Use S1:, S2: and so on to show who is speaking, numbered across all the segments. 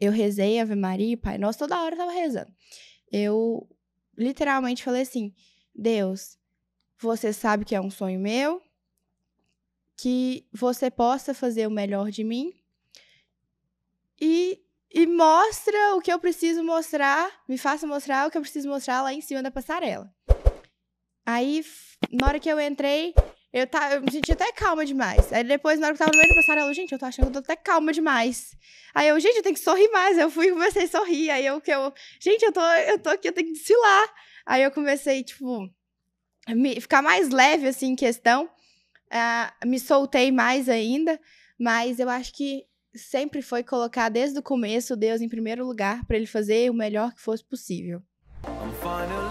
S1: eu rezei Ave Maria, Pai Nossa, toda hora eu tava rezando. Eu literalmente falei assim: Deus, você sabe que é um sonho meu, que você possa fazer o melhor de mim e, e mostra o que eu preciso mostrar, me faça mostrar o que eu preciso mostrar lá em cima da passarela. Aí, na hora que eu entrei, eu, tá, eu me senti até calma demais. Aí depois, na hora que eu tava no meio do passar, gente, eu tô achando que eu tô até calma demais. Aí eu, gente, eu tenho que sorrir mais. eu fui e comecei a sorrir. Aí eu, que eu, gente, eu tô, eu tô aqui, eu tenho que desfilar. Aí eu comecei, tipo, me, ficar mais leve, assim, em questão. Uh, me soltei mais ainda. Mas eu acho que sempre foi colocar desde o começo Deus em primeiro lugar para ele fazer o melhor que fosse possível. I'm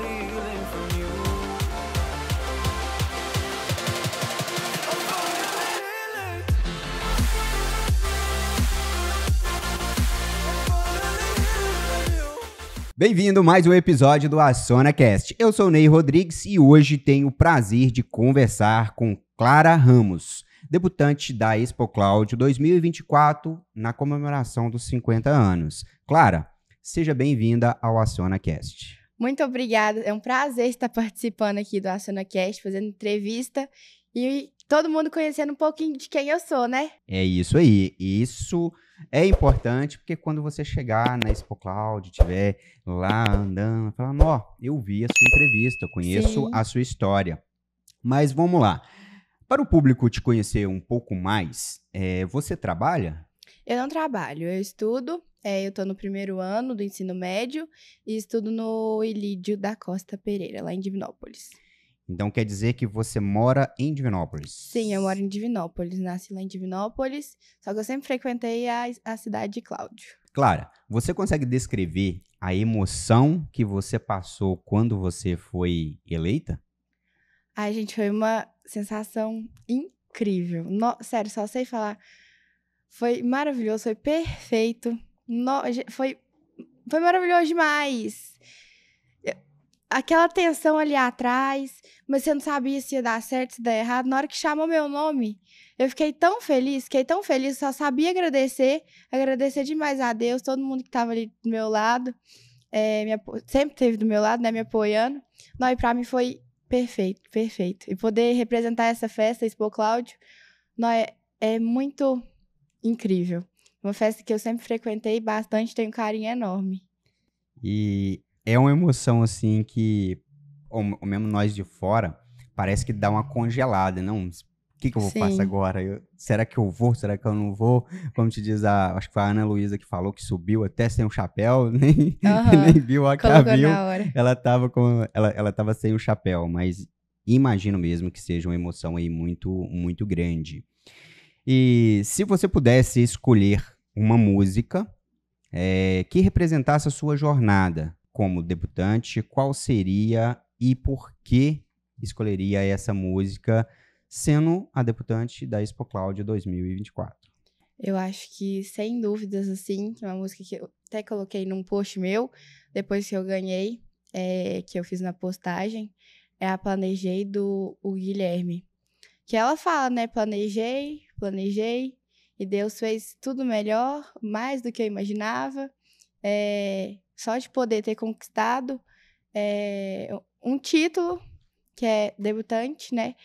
S2: Bem-vindo a mais um episódio do Assona Cast. Eu sou Ney Rodrigues e hoje tenho o prazer de conversar com Clara Ramos, debutante da Expo Cloud 2024 na comemoração dos 50 anos. Clara, seja bem-vinda ao Assona Cast.
S1: Muito obrigada, é um prazer estar participando aqui do Assona Cast, fazendo entrevista e todo mundo conhecendo um pouquinho de quem eu sou, né?
S2: É isso aí. Isso é importante, porque quando você chegar na Expo Cloud, estiver lá andando, falando, ó, oh, eu vi a sua entrevista, eu conheço Sim. a sua história. Mas vamos lá. Para o público te conhecer um pouco mais, é, você trabalha?
S1: Eu não trabalho, eu estudo. É, eu estou no primeiro ano do ensino médio e estudo no Ilídio da Costa Pereira, lá em Divinópolis.
S2: Então quer dizer que você mora em Divinópolis? Sim,
S1: eu moro em Divinópolis. Nasci lá em Divinópolis, só que eu sempre frequentei a, a cidade de Cláudio.
S2: Clara, você consegue descrever a emoção que você passou quando você foi eleita?
S1: Ai, gente, foi uma sensação incrível. No, sério, só sei falar. Foi maravilhoso, foi perfeito. No, foi, foi maravilhoso demais aquela tensão ali atrás, mas eu não sabia se ia dar certo, se ia dar errado. Na hora que chamou meu nome, eu fiquei tão feliz, fiquei tão feliz, só sabia agradecer, agradecer demais a Deus, todo mundo que estava ali do meu lado, é, me sempre teve do meu lado, né, me apoiando. Não, e para mim foi perfeito, perfeito. E poder representar essa festa, Expo Cláudio, não, é, é muito incrível. Uma festa que eu sempre frequentei bastante, tenho um carinho enorme.
S2: E é uma emoção assim que ou, ou mesmo nós de fora, parece que dá uma congelada, não? O que, que eu vou Sim. fazer agora? Eu, será que eu vou? Será que eu não vou? Como te diz a. Acho que foi a Ana Luísa que falou que subiu até sem o chapéu, nem, uhum. nem viu a viu. Ela tava com. Ela, ela tava sem o chapéu, mas imagino mesmo que seja uma emoção aí muito, muito grande. E se você pudesse escolher uma música é, que representasse a sua jornada como debutante, qual seria e por que escolheria essa música sendo a deputante da Expo Cláudio 2024?
S1: Eu acho que, sem dúvidas, assim, que é uma música que eu até coloquei num post meu, depois que eu ganhei, é, que eu fiz na postagem, é a Planejei do o Guilherme. Que ela fala, né? Planejei, planejei, e Deus fez tudo melhor, mais do que eu imaginava. É, só de poder ter conquistado é, um título, que é debutante, né?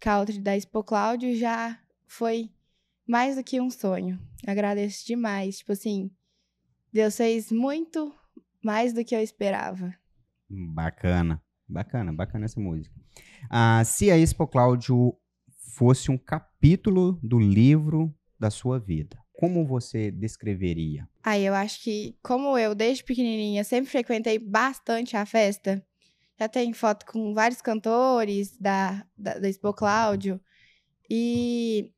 S1: Country da Expo Cláudio, já foi mais do que um sonho. Agradeço demais. Tipo assim, Deus fez muito mais do que eu esperava.
S2: Bacana, bacana, bacana essa música. Ah, se a Expo Cláudio fosse um capítulo do livro da sua vida, como você descreveria?
S1: Aí eu acho que, como eu desde pequenininha sempre frequentei bastante a festa, já tem foto com vários cantores da, da, da Expo Cláudio. E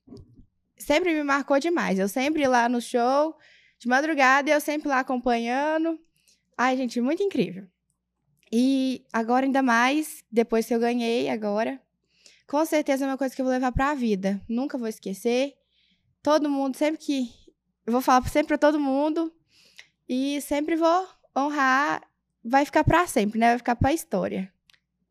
S1: sempre me marcou demais. Eu sempre lá no show, de madrugada, eu sempre lá acompanhando. Ai, gente, muito incrível. E agora ainda mais, depois que eu ganhei agora, com certeza é uma coisa que eu vou levar para a vida. Nunca vou esquecer. Todo mundo, sempre que eu vou falar sempre para todo mundo e sempre vou honrar vai ficar para sempre, né? Vai ficar para a história.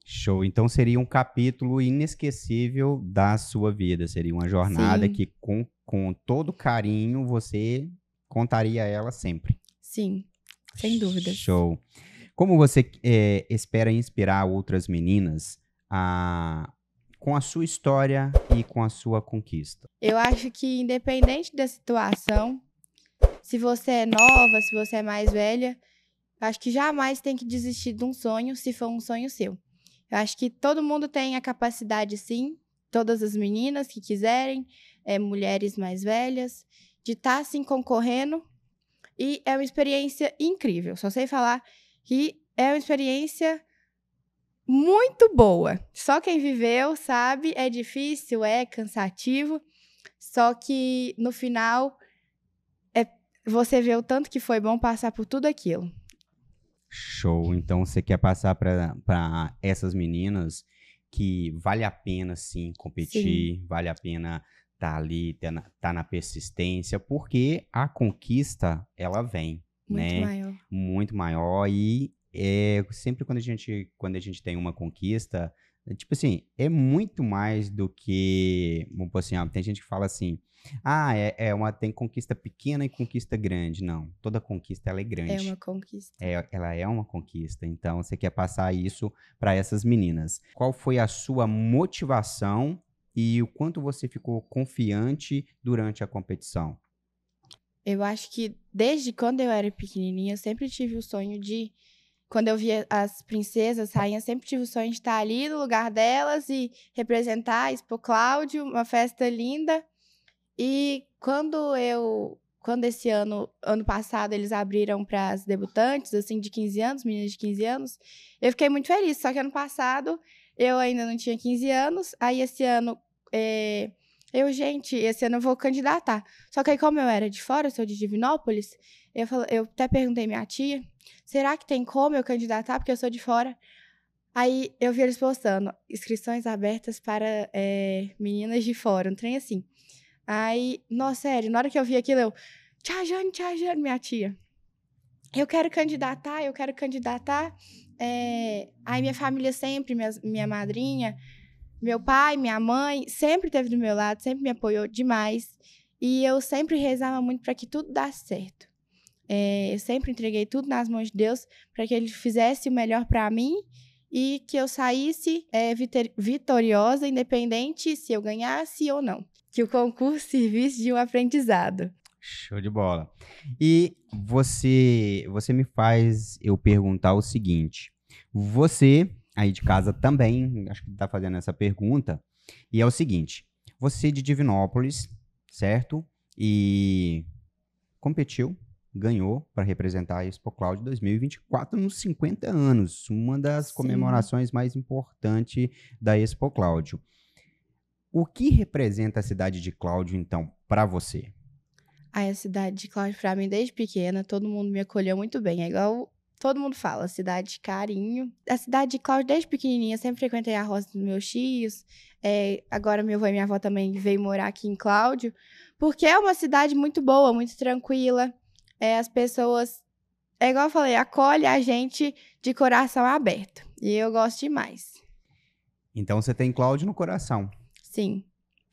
S2: Show. Então seria um capítulo inesquecível da sua vida. Seria uma jornada Sim. que, com, com todo carinho, você contaria ela sempre.
S1: Sim, sem dúvida.
S2: Show. Como você é, espera inspirar outras meninas a, com a sua história e com a sua conquista?
S1: Eu acho que, independente da situação, se você é nova, se você é mais velha, eu acho que jamais tem que desistir de um sonho se for um sonho seu. Eu acho que todo mundo tem a capacidade, sim, todas as meninas que quiserem, é, mulheres mais velhas, de estar tá, assim concorrendo. E é uma experiência incrível. Só sei falar que é uma experiência muito boa. Só quem viveu sabe, é difícil, é cansativo, só que no final é, você vê o tanto que foi bom passar por tudo aquilo.
S2: Show. Então você quer passar para essas meninas que vale a pena sim competir, sim. vale a pena estar tá ali, estar tá na, tá na, persistência, porque a conquista ela vem, muito né? Maior. Muito maior e é, sempre quando a gente quando a gente tem uma conquista, é, tipo assim, é muito mais do que. assim, ó, ah, tem gente que fala assim: ah, é, é, uma, tem conquista pequena e conquista grande. Não, toda conquista ela é, é grande. É uma conquista. É, ela é uma conquista. Então, você quer passar isso para essas meninas. Qual foi a sua motivação e o quanto você ficou confiante durante a competição?
S1: Eu acho que desde quando eu era pequenininha, eu sempre tive o sonho de quando eu via as princesas, rainhas, sempre tive o sonho de estar ali no lugar delas e representar a Expo Cláudio, uma festa linda. E quando eu, quando esse ano, ano passado, eles abriram para as debutantes, assim, de 15 anos, meninas de 15 anos, eu fiquei muito feliz. Só que ano passado eu ainda não tinha 15 anos, aí esse ano. É... Eu, gente, esse ano eu vou candidatar. Só que aí, como eu era de fora, eu sou de Divinópolis, eu, eu até perguntei minha tia, será que tem como eu candidatar? Porque eu sou de fora. Aí eu vi eles postando, inscrições abertas para é, meninas de fora, um trem assim. Aí, nossa, sério, na hora que eu vi aquilo, eu, tia Jane, tia Jane, minha tia. Eu quero candidatar, eu quero candidatar. É... Aí minha família sempre, minha, minha madrinha, meu pai, minha mãe, sempre esteve do meu lado, sempre me apoiou demais. E eu sempre rezava muito para que tudo desse certo. É, eu sempre entreguei tudo nas mãos de Deus para que Ele fizesse o melhor para mim e que eu saísse é, vitoriosa, independente se eu ganhasse ou não. Que o concurso servisse de um aprendizado.
S2: Show de bola. E você, você me faz eu perguntar o seguinte: você aí de casa também, acho que está fazendo essa pergunta, e é o seguinte: você é de Divinópolis, certo? E competiu ganhou para representar a Expo Cloud 2024 nos 50 anos, uma das Sim. comemorações mais importantes da Expo Cláudio. O que representa a cidade de Cláudio, então, para você?
S1: Ai, a cidade de Cláudio, para mim, desde pequena, todo mundo me acolheu muito bem. É igual todo mundo fala, cidade de carinho. A cidade de Cláudio, desde pequenininha, sempre frequentei a roça dos meus tios. É, agora, meu avô e minha avó também veio morar aqui em Cláudio, porque é uma cidade muito boa, muito tranquila é, as pessoas, é igual eu falei, acolhe a gente de coração aberto. E eu gosto demais.
S2: Então você tem Cláudio no coração.
S1: Sim,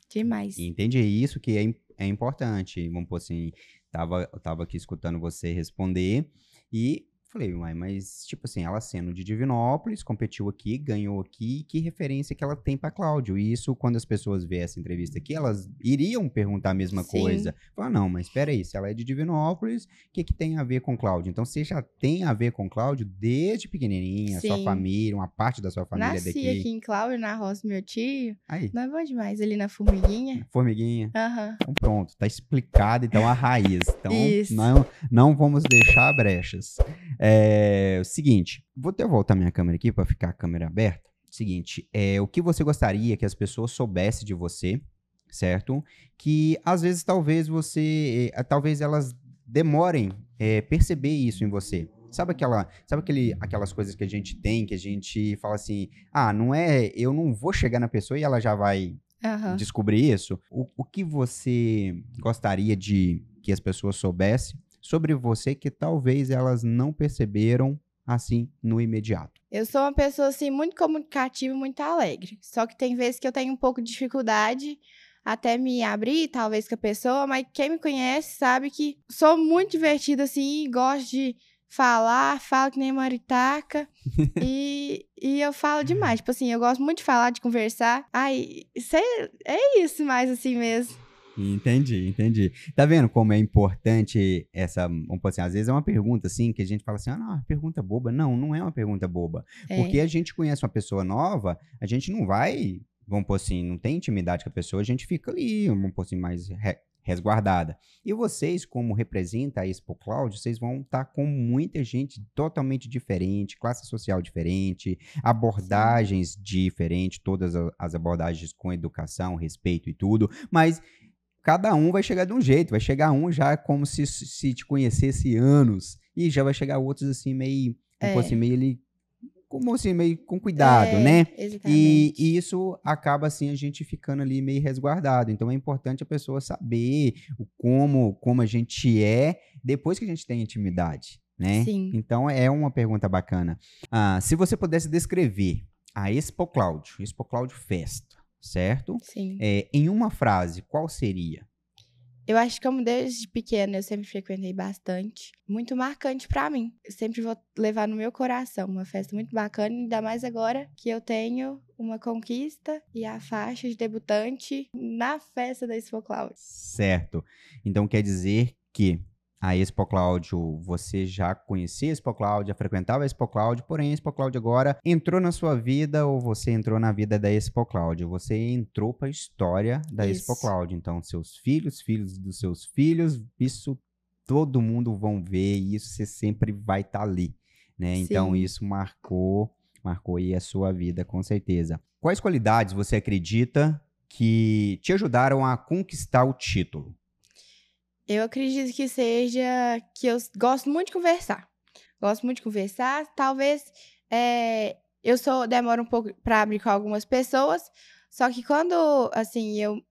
S1: demais.
S2: Entendi isso que é, é importante. Vamos pôr assim, tava, eu tava aqui escutando você responder e falei, uai, mas tipo assim, ela sendo de Divinópolis, competiu aqui, ganhou aqui, que referência que ela tem para Cláudio? E isso, quando as pessoas vê essa entrevista aqui, elas iriam perguntar a mesma Sim. coisa. Falar, não, mas espera aí, se ela é de Divinópolis, o que, que tem a ver com Cláudio? Então, você já tem a ver com Cláudio desde pequenininha, Sim. sua família, uma parte da sua família Nasci daqui. Nasci aqui em
S1: Cláudio, na Rosa, meu tio. Aí. Não é bom demais, ali na Formiguinha.
S2: Formiguinha. Aham. Uhum. Então, pronto, tá explicado, então, a raiz. Então, isso. não não vamos deixar brechas. É, é o seguinte, vou até voltar minha câmera aqui para ficar a câmera aberta. Seguinte, é o que você gostaria que as pessoas soubessem de você, certo? Que às vezes talvez você, eh, talvez elas demorem é, perceber isso em você. Sabe aquela, sabe aquele, aquelas coisas que a gente tem, que a gente fala assim, ah, não é, eu não vou chegar na pessoa e ela já vai uhum. descobrir isso. O, o que você gostaria de que as pessoas soubessem sobre você que talvez elas não perceberam assim no imediato?
S1: Eu sou uma pessoa assim muito comunicativa, muito alegre. Só que tem vezes que eu tenho um pouco de dificuldade até me abrir, talvez com a pessoa, mas quem me conhece sabe que sou muito divertida assim, gosto de falar, falo que nem maritaca. e, e eu falo demais. Tipo assim, eu gosto muito de falar, de conversar. Ai, é é isso mais assim mesmo.
S2: Entendi, entendi. Tá vendo como é importante essa. Vamos assim, às vezes é uma pergunta assim que a gente fala assim: ah, não, é pergunta boba. Não, não é uma pergunta boba. É. Porque a gente conhece uma pessoa nova, a gente não vai, vamos por assim, não tem intimidade com a pessoa, a gente fica ali, vamos por assim, mais resguardada. E vocês, como representa a Expo Cláudio vocês vão estar tá com muita gente totalmente diferente, classe social diferente, abordagens diferentes, todas as abordagens com educação, respeito e tudo, mas cada um vai chegar de um jeito. Vai chegar um já como se, se te conhecesse anos. E já vai chegar outros assim, meio. É. meio ele. Como assim, meio com cuidado, é, né? E, e, isso acaba assim a gente ficando ali meio resguardado. Então é importante a pessoa saber o como, como a gente é depois que a gente tem intimidade, né? Sim. Então é uma pergunta bacana. Ah, se você pudesse descrever a ah, Expo Cláudio, Expo Cláudio Festo certo? Sim. É, em uma frase, qual seria?
S1: Eu acho que como desde pequena eu sempre frequentei bastante, muito marcante para mim. Eu sempre vou levar no meu coração uma festa muito bacana, ainda mais agora que eu tenho uma conquista e a faixa de debutante na festa da Expo Cloud.
S2: Certo. Então quer dizer que a Expo Cláudio, você já conhecia a Expo Cláudio, já frequentava a Expo Cláudio, porém a Expo Cláudio agora entrou na sua vida ou você entrou na vida da Expo Cláudio? Você entrou para a história da Isso. Expo Cláudio. Então, seus filhos, filhos dos seus filhos, isso todo mundo vão ver e isso você sempre vai estar tá ali, né? Então, isso marcou, marcou aí a sua vida com certeza. Quais qualidades você acredita que te ajudaram a conquistar o título?
S1: Eu acredito que seja que eu gosto muito de conversar. Gosto muito de conversar. Talvez é, eu sou demoro um pouco para abrir com algumas pessoas, só que quando assim eu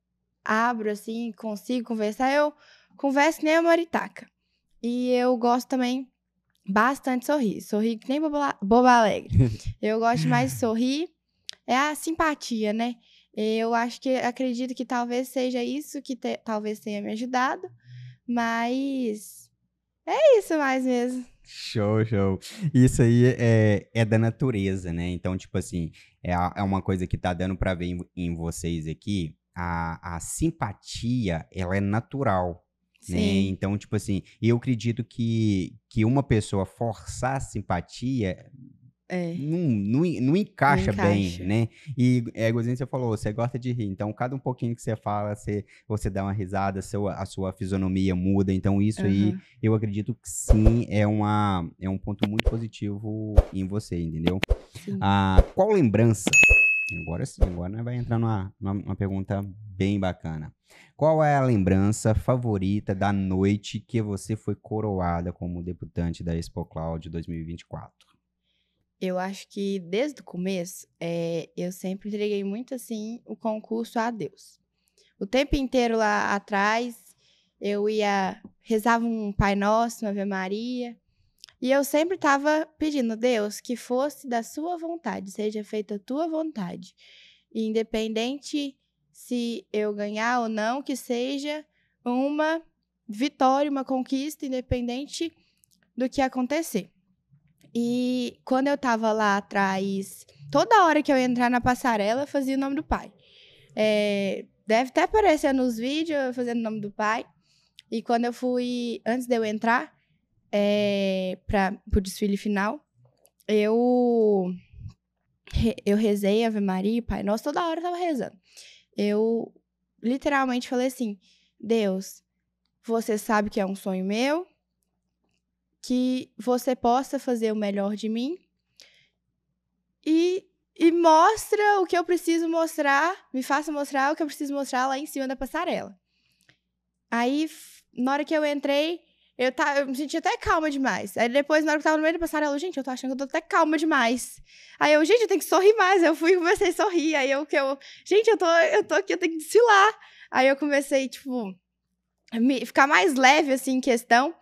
S1: abro assim, consigo conversar, eu converso que nem a maritaca. E eu gosto também bastante sorrir. Sorrir que nem boba, boba alegre. eu gosto mais de sorrir. É a simpatia, né? Eu acho que acredito que talvez seja isso que te, talvez tenha me ajudado. Mas é isso mais mesmo.
S2: Show, show. Isso aí é, é da natureza, né? Então, tipo assim, é, é uma coisa que tá dando para ver em, em, vocês aqui. A, a simpatia, ela é natural. Né? Então, tipo assim, eu acredito que, que uma pessoa forçar a simpatia é. Não, não, não, encaixa não, encaixa bem, né? E é, Gozinho, você falou, você gosta de rir. Então, cada um pouquinho que você fala, você, você dá uma risada, a sua, a sua fisionomia muda. Então, isso uhum. aí, eu acredito que sim, é, uma, é um ponto muito positivo em você, entendeu? Ah, qual lembrança? Agora sim, agora vai entrar numa, numa pergunta bem bacana. Qual é a lembrança favorita da noite que você foi coroada como deputante da Expo Cloud 2024?
S1: Eu acho que desde o começo, é, eu sempre entreguei muito assim o concurso a Deus. O tempo inteiro lá atrás, eu ia, rezava um Pai Nosso, uma Ave Maria, e eu sempre estava pedindo, a Deus, que fosse da sua vontade, seja feita a tua vontade. E independente se eu ganhar ou não, que seja uma vitória, uma conquista, independente do que acontecer. E quando eu tava lá atrás, toda hora que eu ia entrar na passarela, eu fazia o nome do pai. É, deve até aparecer nos vídeos fazendo o nome do pai. E quando eu fui, antes de eu entrar é, para o desfile final, eu eu rezei Ave Maria, Pai nossa toda hora eu tava rezando. Eu literalmente falei assim: Deus, você sabe que é um sonho meu, que você possa fazer o melhor de mim e, e mostra o que eu preciso mostrar, me faça mostrar o que eu preciso mostrar lá em cima da passarela. Aí, na hora que eu entrei, eu, tá, eu me senti até calma demais. Aí depois, na hora que eu tava no meio da passarela, eu, gente, eu tô achando que eu tô até calma demais. Aí eu, gente, eu tenho que sorrir mais. Eu fui e comecei a sorrir. Aí eu, que eu gente, eu tô, eu tô aqui, eu tenho que desfilar. Aí eu comecei, tipo, me, ficar mais leve, assim, em questão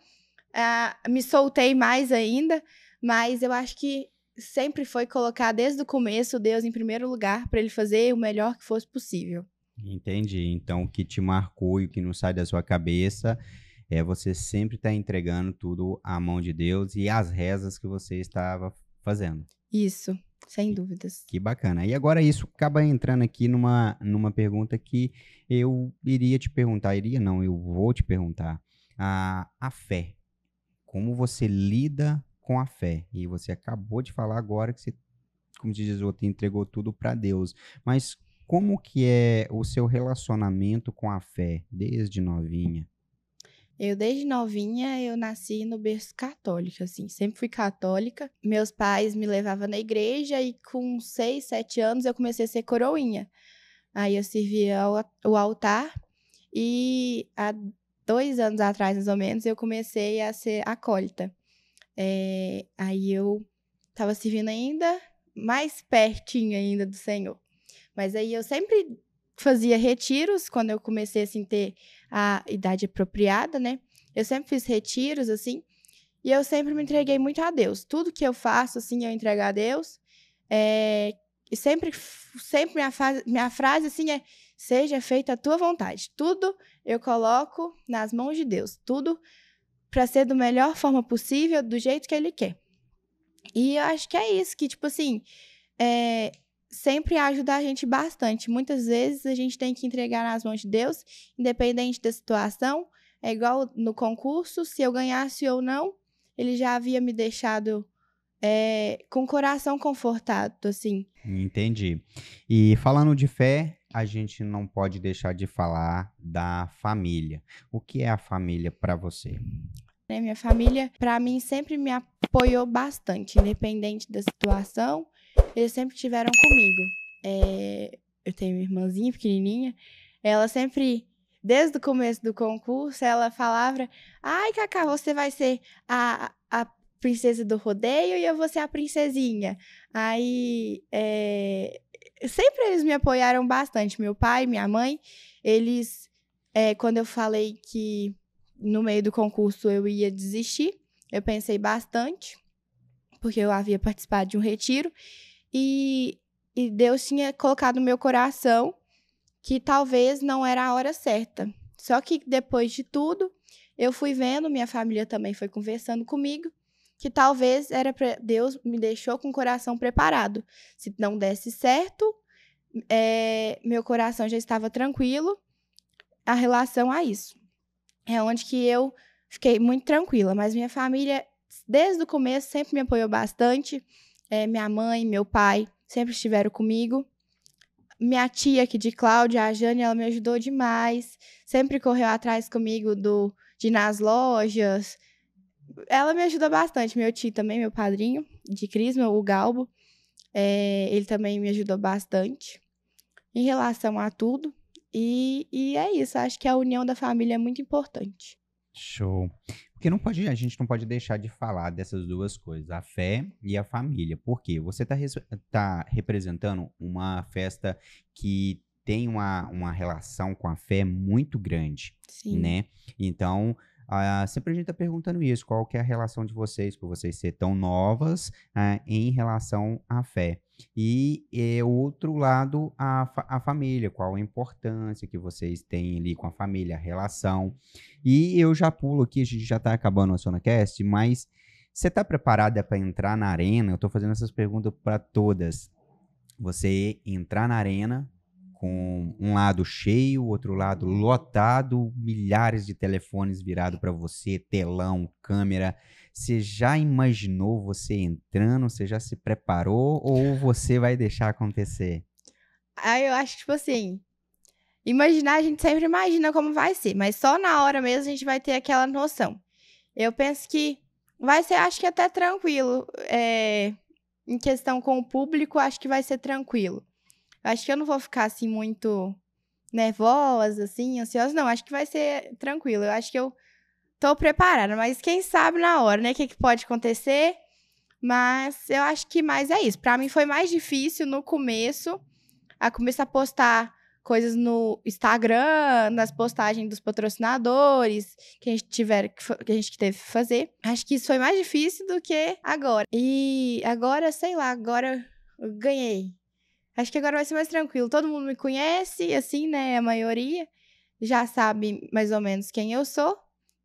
S1: uh, me soltei mais ainda, mas eu acho que sempre foi colocar desde o começo Deus em primeiro lugar para ele fazer o melhor que fosse possível.
S2: Entendi. Então, o que te marcou e o que não sai da sua cabeça é você sempre estar tá entregando tudo à mão de Deus e as rezas que você estava fazendo.
S1: Isso, sem dúvidas.
S2: Que bacana. E agora isso acaba entrando aqui numa, numa pergunta que eu iria te perguntar, iria não, eu vou te perguntar. A, a fé. Como você lida com a fé? E você acabou de falar agora que você, como diz o outro, entregou tudo para Deus. Mas como que é o seu relacionamento com a fé desde novinha?
S1: Eu, desde novinha, eu nasci no berço católico, assim, sempre fui católica. Meus pais me levavam na igreja e com seis, sete anos eu comecei a ser coroinha. Aí eu servia o altar e a dois anos atrás, mais ou menos, eu comecei a ser acólita. É, aí eu estava servindo ainda mais pertinho ainda do Senhor. Mas aí eu sempre fazia retiros quando eu comecei assim ter a idade apropriada, né? Eu sempre fiz retiros assim, e eu sempre me entreguei muito a Deus. Tudo que eu faço assim eu entrego a Deus. É, e sempre sempre minha, minha frase assim é Seja feita a tua vontade. Tudo eu coloco nas mãos de Deus. Tudo para ser da melhor forma possível, do jeito que Ele quer. E eu acho que é isso, que, tipo assim, é, sempre ajuda a gente bastante. Muitas vezes a gente tem que entregar nas mãos de Deus, independente da situação. É igual no concurso, se eu ganhasse ou não, ele já havia me deixado é, com o coração confortado, assim.
S2: Entendi. E falando de fé, a gente não pode deixar de falar da família. O que é a família para você?
S1: Né, minha família, para mim, sempre me apoiou bastante, independente da situação. Eles sempre tiveram comigo. É, eu tenho uma irmãzinha pequenininha. Ela sempre, desde o começo do concurso, ela falava: "Ai, Cacá, você vai ser a, a princesa do rodeio e eu vou ser a princesinha". Aí é, sempre eles me apoiaram bastante. Meu pai, minha mãe, eles, é, quando eu falei que no meio do concurso eu ia desistir, eu pensei bastante, porque eu havia participado de um retiro e, e Deus tinha colocado no meu coração que talvez não era a hora certa. Só que depois de tudo, eu fui vendo, minha família também foi conversando comigo que talvez era pra... Deus me deixou com o coração preparado. Se não desse certo, é... meu coração já estava tranquilo a relação a isso. É onde que eu fiquei muito tranquila, mas minha família desde o começo sempre me apoiou bastante. É, minha mãe, meu pai sempre estiveram comigo. Minha tia aqui de Cláudia, a Jane, ela me ajudou demais. Sempre correu atrás comigo do de ir nas lojas, ela me ajuda bastante. Meu tio também, meu padrinho de Crisma, o Galbo, é, ele também me ajudou bastante em relação a tudo. E, e é isso, acho que a união da família é muito importante.
S2: Show. Porque não pode, a gente não pode deixar de falar dessas duas coisas, a fé e a família. Porque você está tá representando uma festa que tem uma, uma relação com a fé muito grande, Sim. né? Então, ah, sempre a gente está perguntando isso, qual que é a relação de vocês, por vocês ser tão novas ah, em relação à fé. E é, outro lado, a, fa a família, qual a importância que vocês têm ali com a família, a relação. E eu já pulo aqui, a gente já está acabando a SonaCast, mas você está preparada para entrar na arena? Eu estou fazendo essas perguntas para todas. Você entrar na arena com um lado cheio, outro lado uhum. lotado, milhares de telefones virados para você, telão, câmera. Você já imaginou você entrando? Você já se preparou ou você vai deixar acontecer?
S1: Ah, eu acho que, tipo assim, imaginar a gente sempre imagina como vai ser, mas só na hora mesmo a gente vai ter aquela noção. Eu penso que vai ser, acho que até tranquilo. É, em questão com o público, acho que vai ser tranquilo. Acho que eu não vou ficar assim muito nervosa, assim, ansiosa. Não, acho que vai ser tranquilo. Eu acho que eu tô preparada, mas quem sabe na hora, né? O que, que pode acontecer. Mas eu acho que mais é isso. Para mim foi mais difícil no começo, a começar a postar coisas no Instagram, nas postagens dos patrocinadores, que a gente tiver que a gente teve que fazer. Acho que isso foi mais difícil do que agora. E agora, sei lá, agora eu ganhei. Acho que agora vai ser mais tranquilo. Todo mundo me conhece, assim, né? A maioria já sabe mais ou menos quem eu sou.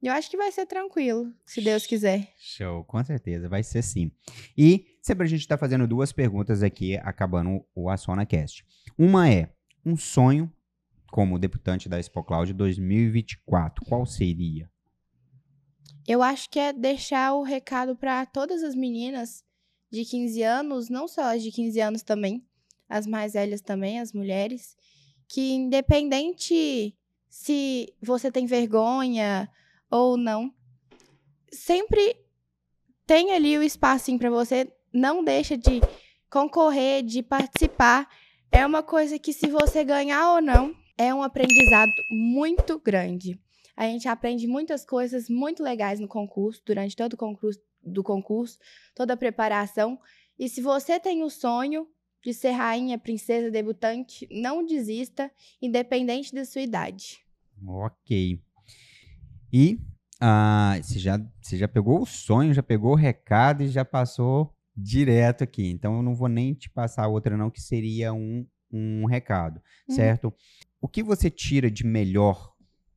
S1: E eu acho que vai ser tranquilo, se Deus quiser.
S2: Show, com certeza, vai ser sim. E sempre a gente está fazendo duas perguntas aqui, acabando o Assona Cast. Uma é: um sonho como deputante da Expo Cloud 2024, qual seria?
S1: Eu acho que é deixar o recado para todas as meninas de 15 anos, não só as de 15 anos também, as mais velhas também, as mulheres, que independente se você tem vergonha ou não, sempre tem ali o espacinho para você, não deixa de concorrer, de participar. É uma coisa que se você ganhar ou não, é um aprendizado muito grande. A gente aprende muitas coisas muito legais no concurso, durante todo o concurso, do concurso, toda a preparação. E se você tem o sonho, de ser rainha, princesa, debutante, não desista, independente da sua idade.
S2: Ok. E ah, você, já, você já pegou o sonho, já pegou o recado e já passou direto aqui. Então eu não vou nem te passar outra, não, que seria um, um recado, uhum. certo? O que você tira de melhor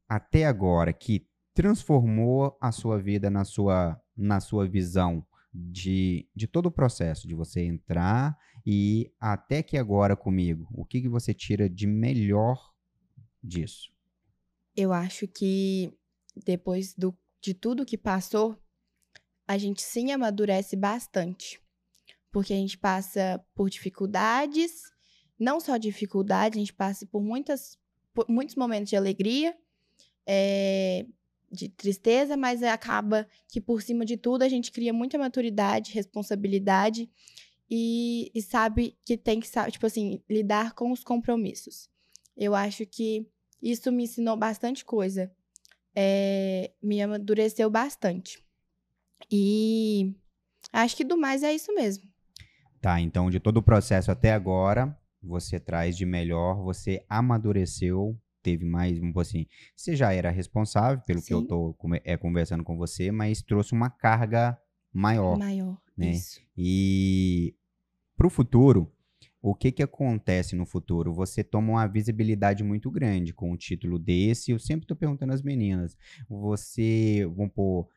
S2: até agora que transformou a sua vida na sua, na sua visão de, de todo o processo, de você entrar e até que agora comigo, o que, que você tira de melhor disso?
S1: Eu acho que depois do, de tudo que passou, a gente sim amadurece bastante. Porque a gente passa por dificuldades, não só dificuldades, a gente passa por, muitas, por muitos momentos de alegria, é, de tristeza, mas acaba que por cima de tudo a gente cria muita maturidade, responsabilidade e, e sabe que tem que, tipo assim, lidar com os compromissos. Eu acho que isso me ensinou bastante coisa. É, me amadureceu bastante. E acho que do mais é isso mesmo.
S2: Tá, então de todo o processo até agora, você traz de melhor, você amadureceu, teve mais, assim, você já era responsável pelo Sim. que eu tô é, conversando com você, mas trouxe uma carga maior. Maior, né? isso. E para o futuro, o que, que acontece no futuro? Você toma uma visibilidade muito grande com um título desse. Eu sempre estou perguntando às meninas. Você, vamos pôr,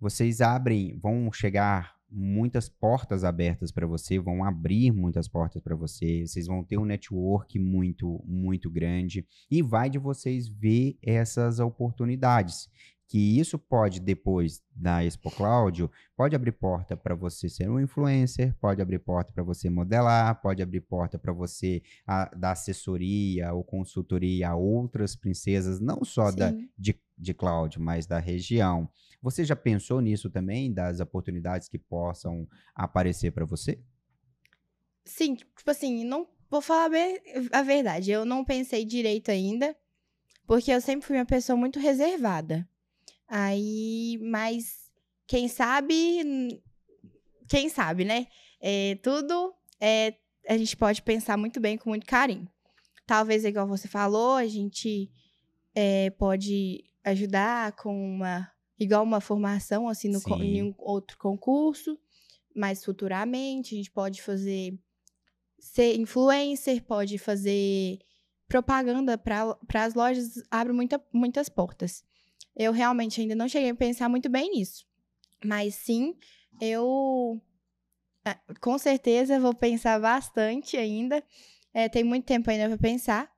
S2: vocês abrem, vão chegar muitas portas abertas para você, vão abrir muitas portas para você, vocês vão ter um network muito, muito grande e vai de vocês ver essas oportunidades que isso pode, depois da Expo Cláudio, pode abrir porta para você ser um influencer, pode abrir porta para você modelar, pode abrir porta para você a, ah, dar assessoria ou consultoria a outras princesas, não só da, de, de Cláudio, mas da região. Você já pensou nisso também, das oportunidades que possam aparecer para você?
S1: Sim, tipo assim, não vou falar a verdade, eu não pensei direito ainda, porque eu sempre fui uma pessoa muito reservada. Aí, mas quem sabe, quem sabe, né? É, tudo é, a gente pode pensar muito bem com muito carinho. Talvez, igual você falou, a gente é, pode ajudar com uma igual uma formação assim no em um outro concurso, mas futuramente a gente pode fazer ser influencer, pode fazer propaganda para as lojas, abre muita, muitas portas. Eu realmente ainda não cheguei a pensar muito bem nisso. Mas sim, eu é, com certeza vou pensar bastante ainda. É, tem muito tempo ainda para pensar.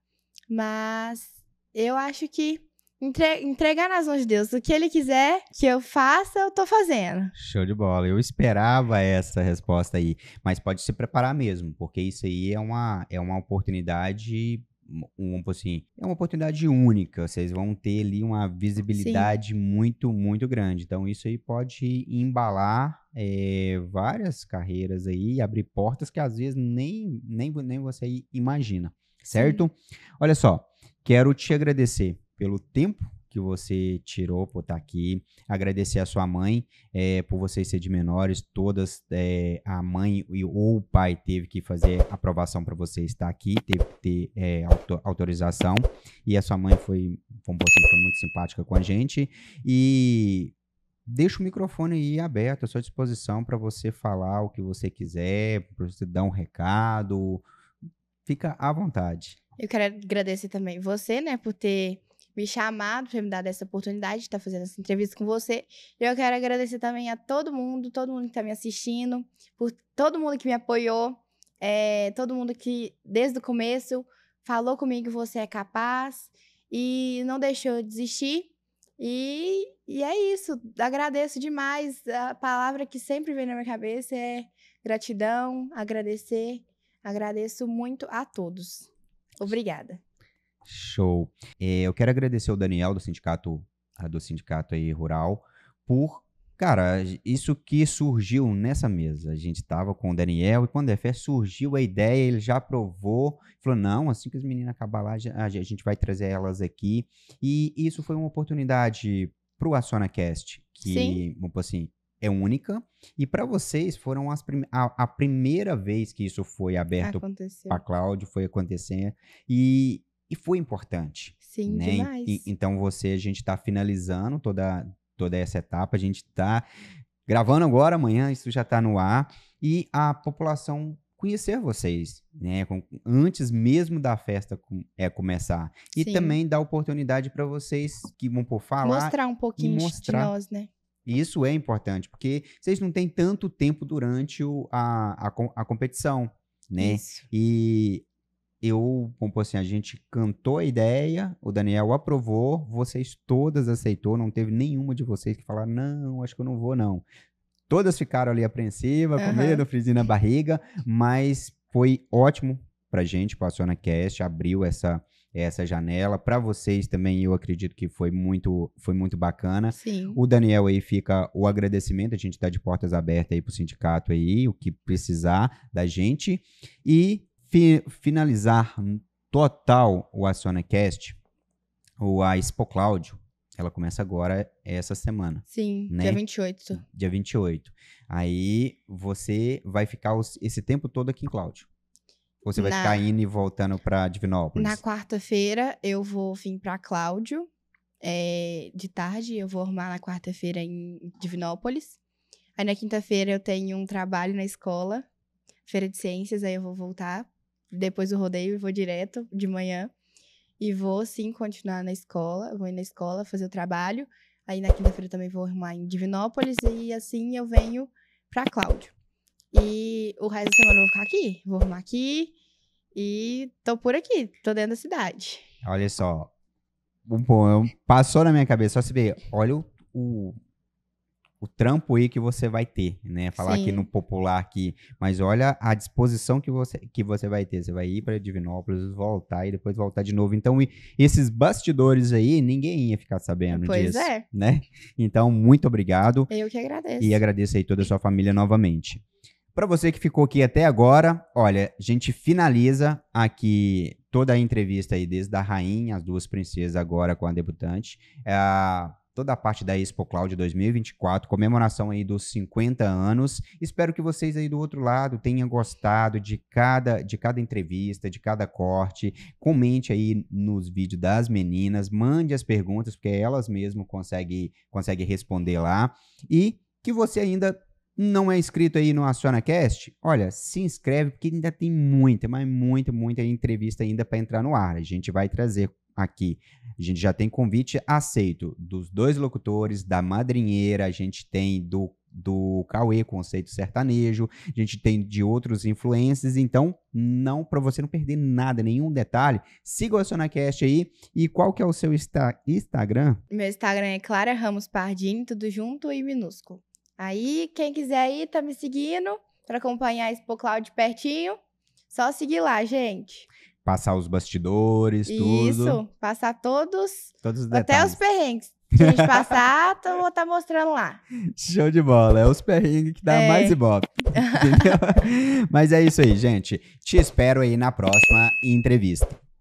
S1: Mas eu acho que entre, entregar nas mãos de Deus. O que ele quiser que eu faça, eu tô fazendo.
S2: Show de bola. Eu esperava essa resposta aí. Mas pode se preparar mesmo, porque isso aí é uma, é uma oportunidade um, assim, é uma oportunidade única. Vocês vão ter ali uma visibilidade Sim. muito, muito grande. Então, isso aí pode embalar é, várias carreiras aí, abrir portas que às vezes nem, nem, nem você imagina, certo? Sim. Olha só, quero te agradecer pelo tempo que você tirou por estar tá aqui. Agradecer a sua mãe é, por vocês serem de menores. Todas, é, a mãe ou o pai teve que fazer aprovação para você estar aqui, teve que ter é, autorização. E a sua mãe foi, como foi muito simpática com a gente. E deixa o microfone aí aberto, à sua disposição para você falar o que você quiser, para você dar um recado.
S1: Fica à vontade. Eu quero agradecer também você, né, por ter me chamado, ter me dado essa oportunidade de estar tá fazendo essa entrevista com você. E eu quero agradecer também a todo mundo, todo mundo que está me assistindo, por todo mundo que me apoiou, é, todo mundo que, desde o começo, falou comigo que você é capaz e não deixou de desistir. E, e é isso. Agradeço demais. A palavra que sempre vem na minha cabeça é gratidão, agradecer. Agradeço muito a todos. Obrigada.
S2: Show. É, eu quero agradecer ao Daniel do sindicato ah, do sindicato aí rural por Cara, isso que surgiu nessa mesa. A gente estava com o Daniel e quando a é Fé surgiu a ideia, ele já aprovou, falou: não, assim que as meninas acabar lá, a gente vai trazer elas aqui. E isso foi uma oportunidade para o AcionaCast, que, Sim. assim, é única. E para vocês, foram as prim a, a, primeira vez que isso foi aberto para Cláudio, foi acontecer. E e foi importante. Sim, né? demais. E, então você, a gente está finalizando toda, toda essa etapa, a gente está gravando agora, amanhã isso já está no ar, e a população conhecer vocês, né? Antes mesmo da festa é, começar. E Sim. também dar oportunidade para vocês que vão por falar. Mostrar um pouquinho mostrar. de nós, né? Isso é importante, porque vocês não têm tanto tempo durante o, a, a, a competição, né? Isso. E eu, como assim, a gente cantou a ideia, o Daniel aprovou, vocês todas aceitou, não teve nenhuma de vocês que falou não, acho que eu não vou, não. Todas ficaram ali apreensivas, uhum. com medo, frisinha na barriga, mas foi ótimo pra gente, passou na cast, abriu essa essa janela para vocês também eu acredito que foi muito foi muito bacana Sim. o Daniel aí fica o agradecimento a gente está de portas abertas aí para o sindicato aí o que precisar da gente e fi finalizar total o AcionaCast, ou a Expo Cláudio, ela começa agora essa semana.
S1: Sim, né? dia 28.
S2: Dia 28. Aí você vai ficar os, esse tempo todo aqui em Cláudio. Ou você vai na, ficar indo e voltando para Divinópolis? Na
S1: quarta-feira eu vou vir para Cláudio. É, de tarde eu vou arrumar na quarta-feira em Divinópolis. Aí na quinta-feira eu tenho um trabalho na escola, feira de ciências, aí eu vou voltar depois do rodeio e vou direto de manhã. E vou, sim, continuar na escola. Vou ir na escola fazer o trabalho. Aí na quinta-feira também vou arrumar em Divinópolis. E assim eu venho pra Cláudio. E o resto da semana eu vou ficar aqui. Vou arrumar aqui. E tô por aqui. Tô dentro da cidade.
S2: Olha só. Um, bom, passou na minha cabeça. Só se ver. Olha o, o o trampo aí que você vai ter, né? Falar Sim. aqui no popular aqui, mas olha a disposição que você, que você vai ter. Você vai ir para Divinópolis, voltar e depois voltar de novo. Então, esses bastidores aí, ninguém ia ficar sabendo pois disso. Pois é. Né? Então, muito obrigado. Eu que agradeço. E agradeço aí toda a sua família novamente. Para você que ficou aqui até agora, olha, a gente finaliza aqui toda a entrevista aí, desde a rainha, as duas princesas agora com a debutante. É ah, a toda a parte da Expo Cloud 2024, comemoração aí dos 50 anos. Espero que vocês aí do outro lado tenham gostado de cada, de cada entrevista, de cada corte. Comente aí nos vídeos das meninas, mande as perguntas, porque elas mesmo conseguem, conseguem responder lá. E que você ainda não é inscrito aí no AcionaCast, olha, se inscreve porque ainda tem muita, mas muita, muita entrevista ainda para entrar no ar. A gente vai trazer aqui. A gente já tem convite aceito dos dois locutores, da madrinheira, a gente tem do, do Cauê, conceito sertanejo, a gente tem de outros influencers. Então, não para você não perder nada, nenhum detalhe, siga o Sonacast aí. E qual que é o seu insta Instagram?
S1: Meu Instagram é Clara Ramos Pardini, tudo junto e minúsculo. Aí, quem quiser aí, tá me seguindo para acompanhar a Expo Cloud pertinho. Só seguir lá, gente.
S2: Passar os bastidores, tudo. Isso,
S1: passar todos.
S2: Todos os Até os
S1: perrengues. Se a gente passar, eu vou estar tá mostrando lá.
S2: Show de bola. É os perrengues que dá é. mais ibope. Entendeu? Mas é isso aí, gente. Te espero aí na próxima entrevista.